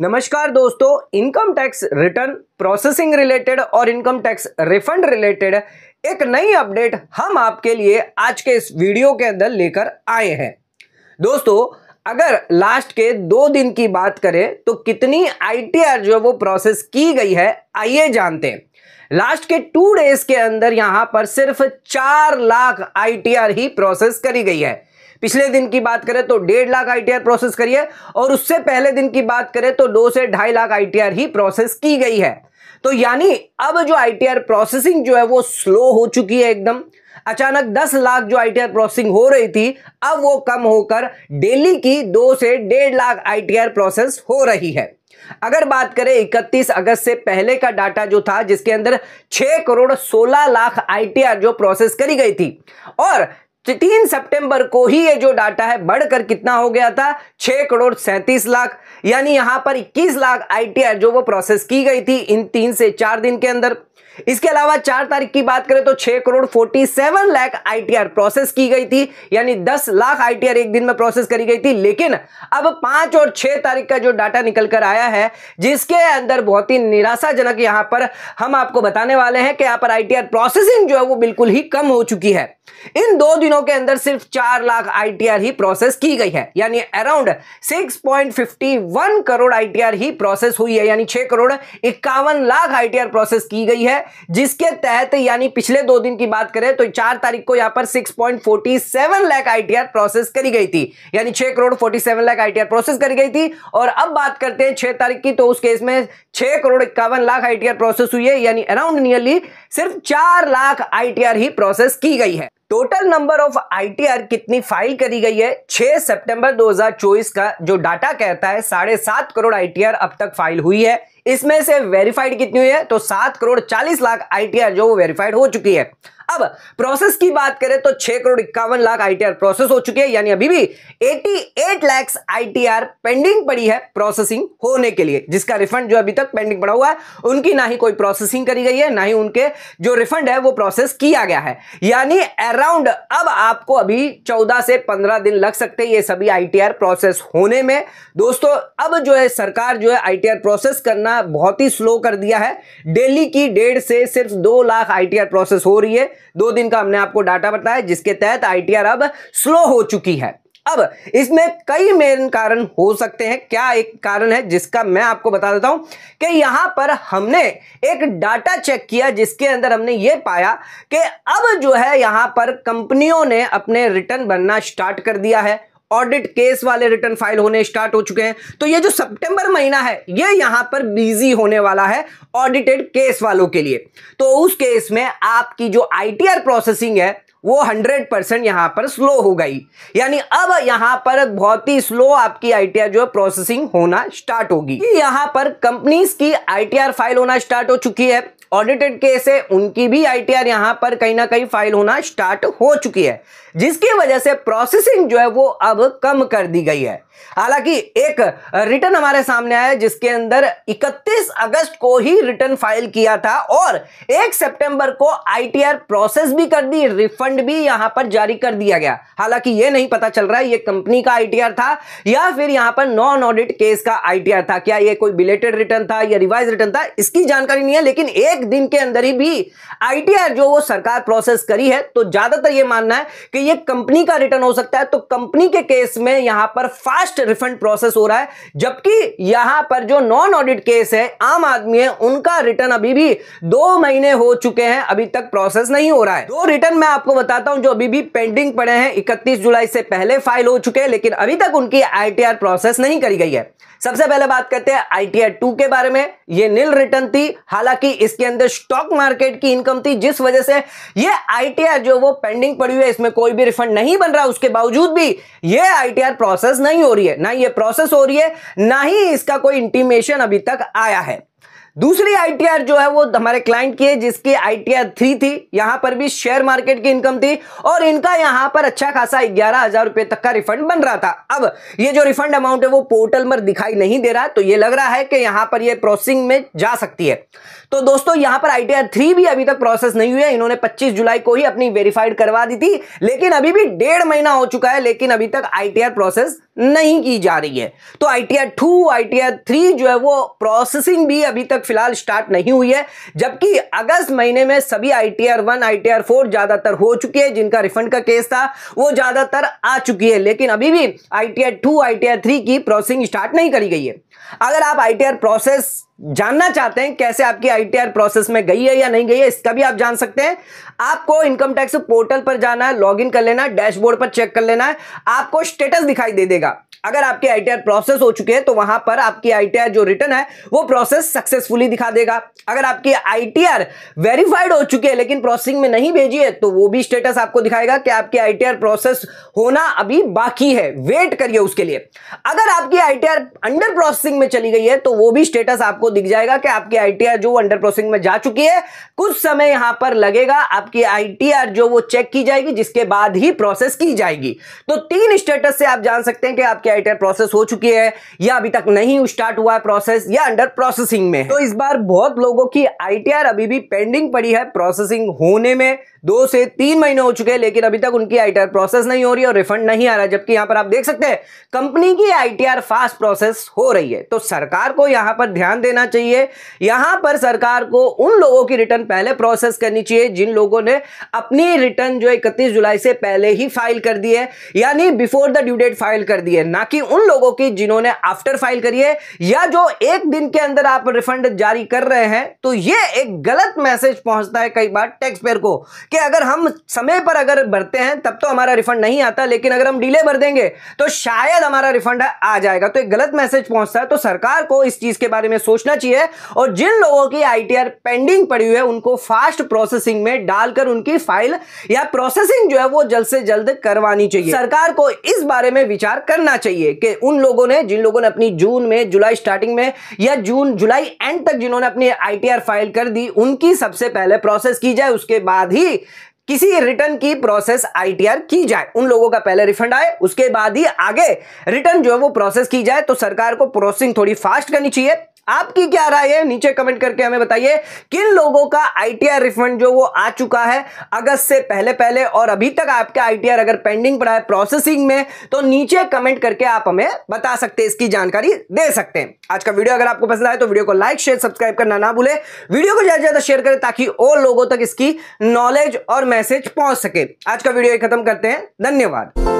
नमस्कार दोस्तों income tax return processing related और इनकम टैक्स रिफंड रिलेटेड एक नई अपडेट हम आपके लिए आज के इस वीडियो के अंदर लेकर आए हैं दोस्तों अगर लास्ट के दो दिन की बात करें तो कितनी आईटीआर जो वो प्रोसेस की गई है आइए जानते हैं लास्ट के टू डेज के अंदर यहां पर सिर्फ चार लाख आईटीआर ही प्रोसेस करी गई है पिछले दिन की बात करें तो डेढ़ लाख आईटीआर प्रोसेस करी है और उससे पहले दिन की बात करें तो दो से ढाई लाख आईटीआर ही प्रोसेस की गई है तो यानी अब जो आईटीआर प्रोसेसिंग जो है वो स्लो हो चुकी है एकदम अचानक 10 लाख जो आईटीआर प्रोसेसिंग हो रही थी अब वो कम होकर डेली की दो से डेढ़ लाख आईटीआर प्रोसेस हो रही है अगर बात करें 31 अगस्त से पहले का डाटा जो था जिसके अंदर 6 करोड़ 16 लाख आईटीआर जो प्रोसेस करी गई थी और तीन सितंबर को ही ये जो डाटा है बढ़कर कितना हो गया था छह करोड़ सैंतीस लाख यानी यहां पर इक्कीस लाख आईटीआर जो वो प्रोसेस की गई थी इन तीन से चार दिन के अंदर इसके अलावा चार तारीख की बात करें तो छह crore forty seven lakh ITR process की गई थी यानी दस लाख आईटीआर एक दिन में प्रोसेस करी गई थी लेकिन अब पांच और छह तारीख का जो डाटा निकल कर आया है जिसके अंदर बहुत ही निराशाजनक यहां पर हम आपको बताने वाले हैं कि यहां पर आईटीआर प्रोसेसिंग जो है वो बिल्कुल ही कम हो चुकी है इन दो दिनों के अंदर सिर्फ चार लाख आईटीआर ही प्रोसेस की गई है यानी अराउंड 6.51 करोड़ आईटीआर ही प्रोसेस हुई है यानी छह करोड़ इक्यावन लाख आईटीआर प्रोसेस की गई है जिसके तहत यानी पिछले दो दिन की बात करें तो चार तारीख को यहां पर 6.47 लाख आईटीआर प्रोसेस करी गई थी यानी छह करोड़ 47 लाख आईटीआर प्रोसेस करी गई थी और अब बात करते हैं छह तारीख की तो उस केस में छह करोड़ इक्यावन लाख आईटीआर प्रोसेस हुई है यानी अराउंड नियरली सिर्फ चार लाख आईटीआर ही प्रोसेस की गई है टोटल नंबर ऑफ आईटीआर कितनी फाइल करी गई है 6 सितंबर 2024 का जो डाटा कहता है साढ़े सात करोड़ आईटीआर अब तक फाइल हुई है इसमें से वेरीफाइड कितनी हुई है तो सात करोड़ चालीस लाख आईटीआर जो वो वेरीफाइड हो चुकी है अब प्रोसेस की बात करें तो छह करोड़ इक्यावन लाख आईटीआर प्रोसेस हो चुकी है यानी अभी भी 88 लाख आईटीआर पेंडिंग पड़ी है प्रोसेसिंग होने के लिए जिसका रिफंड जो अभी तक पेंडिंग पड़ा हुआ है उनकी ना ही कोई प्रोसेसिंग करी गई है ना ही उनके जो रिफंड है वो प्रोसेस किया गया है यानी अराउंड अब आपको अभी चौदह से पंद्रह दिन लग सकते हैं ये सभी आईटीआर प्रोसेस होने में दोस्तों अब जो है सरकार जो है आई प्रोसेस करना बहुत ही स्लो कर दिया है डेली की डेढ़ से सिर्फ दो लाख आई प्रोसेस हो रही है दो दिन का हमने आपको डाटा बताया जिसके तहत आईटीआर अब स्लो हो चुकी है अब इसमें कई मेन कारण हो सकते हैं क्या एक कारण है जिसका मैं आपको बता देता हूं कि यहां पर हमने एक डाटा चेक किया जिसके अंदर हमने यह पाया कि अब जो है यहां पर कंपनियों ने अपने रिटर्न बनना स्टार्ट कर दिया है ऑडिट केस वाले रिटर्न फाइल होने स्टार्ट हो चुके हैं तो ये जो सितंबर महीना है ये यहां पर बिजी होने वाला है ऑडिटेड केस वालों के लिए तो उस केस में आपकी जो आईटीआर प्रोसेसिंग है वो 100 परसेंट यहां पर स्लो हो गई यानी अब यहां पर बहुत ही स्लो आपकी आईटीआर जो है प्रोसेसिंग होना स्टार्ट होगी यहाँ पर कंपनीज की आईटीआर फाइल होना स्टार्ट हो चुकी है ऑडिटेड केस है उनकी भी आईटीआर यहां पर कहीं ना कहीं फाइल होना स्टार्ट हो चुकी है जिसकी वजह से प्रोसेसिंग जो है वो अब कम कर दी गई है हालांकि एक रिटर्न हमारे सामने आया जिसके अंदर 31 अगस्त को ही रिटर्न फाइल किया था और 1 सितंबर को आईटीआर प्रोसेस भी कर दी रिफंड भी यहां पर जारी कर दिया गया हालांकि यह नहीं पता चल रहा है ये कंपनी का आईटीआर था या फिर यहां पर नॉन ऑडिट केस का आईटीआर था क्या यह कोई बिलेटेड रिटर्न था या रिवाइज रिटर्न था इसकी जानकारी नहीं है लेकिन एक एक दिन के अंदर ही भी आईटीआर जो वो सरकार प्रोसेस करी है तो ज्यादातर ये मानना है कि ये कंपनी का रिटर्न हो सकता है तो कंपनी के केस में यहां पर फास्ट रिफंड प्रोसेस हो रहा है जबकि यहां पर जो नॉन ऑडिट केस है आम आदमी है उनका रिटर्न अभी भी दो महीने हो चुके हैं अभी तक प्रोसेस नहीं हो रहा है दो रिटर्न मैं आपको बताता हूं जो अभी भी पेंडिंग पड़े हैं इकतीस जुलाई से पहले फाइल हो चुके हैं लेकिन अभी तक उनकी आई प्रोसेस नहीं करी गई है सबसे पहले बात करते हैं आईटीआर टू के बारे में ये नील रिटर्न थी हालांकि इसके अंदर स्टॉक मार्केट की इनकम थी जिस वजह से ये आईटीआर जो वो पेंडिंग पड़ी हुई है इसमें कोई भी रिफंड नहीं बन रहा उसके बावजूद भी ये आईटीआर प्रोसेस नहीं हो रही है ना ये प्रोसेस हो रही है ना ही इसका कोई इंटीमेशन अभी तक आया है दूसरी आईटीआर जो है वो हमारे क्लाइंट की है जिसकी आईटीआर थ्री थी यहां पर भी शेयर मार्केट की इनकम थी और इनका यहां पर अच्छा खासा ग्यारह हजार रुपए तक का रिफंड बन रहा था अब ये जो रिफंड अमाउंट है वो पोर्टल पर दिखाई नहीं दे रहा तो ये लग रहा है कि यहां पर ये प्रोसेसिंग में जा सकती है तो दोस्तों यहां पर आईटीआर थ्री भी अभी तक प्रोसेस नहीं हुई है इन्होंने पच्चीस जुलाई को ही अपनी वेरीफाइड करवा दी थी लेकिन अभी भी डेढ़ महीना हो चुका है लेकिन अभी तक आईटीआर प्रोसेस नहीं की जा रही है तो आईटीआर टू आईटीआर थ्री जो है वो प्रोसेसिंग भी अभी तक फिलहाल स्टार्ट नहीं हुई है जबकि अगस्त महीने में सभी I T R one I T R four ज्यादातर हो चुकी है जिनका रिफंड का केस था वो ज्यादातर आ चुकी है लेकिन अभी भी I T R two I T R three की प्रोसेसिंग स्टार्ट नहीं करी गई है अगर आप आई टी आर प्रोसेस जानना चाहते हैं कैसे आपकी आईटीआर प्रोसेस में गई है या नहीं गई है इसका भी आप जान सकते हैं आपको इनकम टैक्स पोर्टल पर जाना है लॉगिन कर लेना है डैशबोर्ड पर चेक कर लेना है आपको स्टेटस दिखाई दे देगा अगर आपकी आईटीआर प्रोसेस हो चुकी है तो वहां पर आपकी आईटीआर जो रिटर्न है वो प्रोसेस सक्सेसफुली दिखा देगा अगर आपकी आईटीआर वेरीफाइड हो चुकी है लेकिन प्रोसेसिंग में नहीं भेजी है तो वो भी स्टेटस आपको दिखाएगा कि आपकी आईटीआर प्रोसेस होना अभी बाकी है वेट करिए उसके लिए अगर आपकी आईटीआर अंडर प्रोसेसिंग में चली गई है तो वो भी स्टेटस आपको आपको दिख जाएगा कि आपकी आईटीआर जो अंडर प्रोसेसिंग में जा चुकी है कुछ समय यहां पर लगेगा आपकी आईटीआर जो वो चेक की जाएगी जिसके बाद ही प्रोसेस की जाएगी तो तीन स्टेटस से आप जान सकते हैं कि आपकी आईटीआर प्रोसेस हो चुकी है या अभी तक नहीं स्टार्ट हुआ है प्रोसेस या अंडर प्रोसेसिंग में तो इस बार बहुत लोगों की आईटीआर अभी भी पेंडिंग पड़ी है प्रोसेसिंग होने में दो से तीन महीने हो चुके हैं लेकिन अभी तक उनकी आईटीआर प्रोसेस नहीं हो रही और रिफंड नहीं आ रहा जबकि यहां पर आप देख सकते हैं कंपनी की आईटीआर फास्ट प्रोसेस हो रही है तो सरकार को यहां पर ध्यान देना देना चाहिए यहां पर सरकार को उन लोगों की रिटर्न पहले प्रोसेस करनी चाहिए जिन लोगों ने अपनी रिटर्न जो इकतीस जुलाई से पहले ही फाइल कर दी है यानी before the due date file कर दी है ना कि उन लोगों की जिन्होंने आफ्टर फाइल करी है या जो एक दिन के अंदर आप रिफंड जारी कर रहे हैं तो ये एक गलत मैसेज पहुंचता है कई बार टैक्स पेयर को कि अगर हम समय पर अगर भरते हैं तब तो हमारा रिफंड नहीं आता लेकिन अगर हम डिले भर देंगे तो शायद हमारा रिफंड आ जाएगा तो एक गलत मैसेज पहुंचता है तो सरकार को इस चीज के बारे में सोचना पहुंचना चाहिए और जिन लोगों की आईटीआर पेंडिंग पड़ी हुई है उनको फास्ट प्रोसेसिंग में डालकर उनकी फाइल या प्रोसेसिंग जो है वो जल्द से जल्द करवानी चाहिए सरकार को इस बारे में विचार करना चाहिए कि उन लोगों ने जिन लोगों ने अपनी जून में जुलाई स्टार्टिंग में या जून जुलाई एंड तक जिन्होंने अपनी आई फाइल कर दी उनकी सबसे पहले प्रोसेस की जाए उसके बाद ही किसी रिटर्न की प्रोसेस आईटीआर की जाए उन लोगों का पहले रिफंड आए उसके बाद ही आगे रिटर्न जो है वो प्रोसेस की जाए तो सरकार को प्रोसेसिंग थोड़ी फास्ट करनी चाहिए आपकी क्या राय है नीचे कमेंट करके हमें बताइए किन लोगों का आईटीआर रिफंड जो वो आ चुका है अगस्त से पहले पहले और अभी तक आपका आईटीआर अगर पेंडिंग पड़ा है प्रोसेसिंग में तो नीचे कमेंट करके आप हमें बता सकते हैं इसकी जानकारी दे सकते हैं आज का वीडियो अगर आपको पसंद आए तो वीडियो को लाइक शेयर सब्सक्राइब करना ना भूले वीडियो को ज्यादा से ज्यादा शेयर करें ताकि और लोगों तक इसकी नॉलेज और मैसेज पहुंच सके आज का वीडियो खत्म करते हैं धन्यवाद